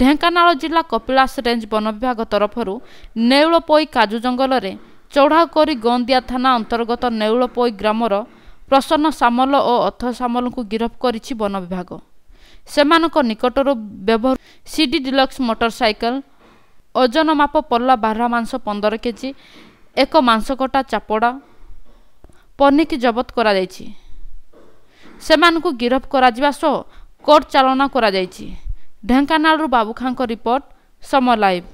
ଢେଙ୍କାନାଳ ଜିଲ୍ଲା କପିଳାସ ରେଞ୍ଜ ବନ ବିଭାଗ ତରଫରୁ ନେଉଳପୋଇ କାଜୁ ଜଙ୍ଗଲରେ ଚଢ଼ାଉ କରି ଗନ୍ଦିଆ ଥାନା ଅନ୍ତର୍ଗତ ନେଉଳପୋଇ ଗ୍ରାମର ପ୍ରସନ୍ନ ସାମଲ ଓ ଅଥ ସାମଲଙ୍କୁ ଗିରଫ କରିଛି ବନ ବିଭାଗ ସେମାନଙ୍କ ନିକଟରୁ ବ୍ୟବହୃତ ସିଡି ଡିଲକ୍ସ ମୋଟରସାଇକେଲ ଓଜନ ମାପ ପଲ୍ଲା ବାହାରା ମାଂସ ପନ୍ଦର କେଜି ଏକ ମାଂସକଟା ଚାପଡ଼ା ପନିକି ଜବତ କରାଯାଇଛି ସେମାନଙ୍କୁ ଗିରଫ କରାଯିବା ସହ କୋର୍ଟ ଚାଳନା କରାଯାଇଛି ଢେଙ୍କାନାଳରୁ ବାବୁଖାଙ୍କ ରିପୋର୍ଟ ସମ ଲାଇଭ୍